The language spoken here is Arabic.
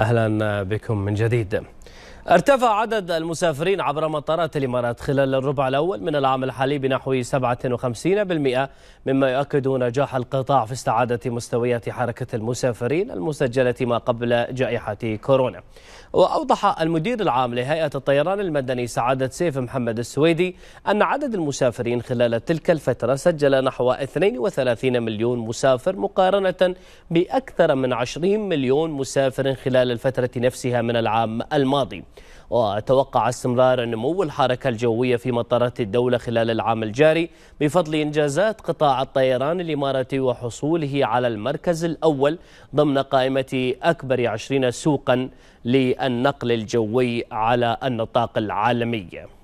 أهلا بكم من جديد ارتفع عدد المسافرين عبر مطارات الإمارات خلال الربع الأول من العام الحالي بنحو 57% مما يؤكد نجاح القطاع في استعادة مستويات حركة المسافرين المسجلة ما قبل جائحة كورونا وأوضح المدير العام لهيئة الطيران المدني سعادة سيف محمد السويدي أن عدد المسافرين خلال تلك الفترة سجل نحو 32 مليون مسافر مقارنة بأكثر من 20 مليون مسافر خلال الفترة نفسها من العام الماضي وتوقع استمرار نمو الحركة الجوية في مطارات الدولة خلال العام الجاري بفضل إنجازات قطاع الطيران الإماراتي وحصوله على المركز الأول ضمن قائمة أكبر عشرين سوقا للنقل الجوي على النطاق العالمي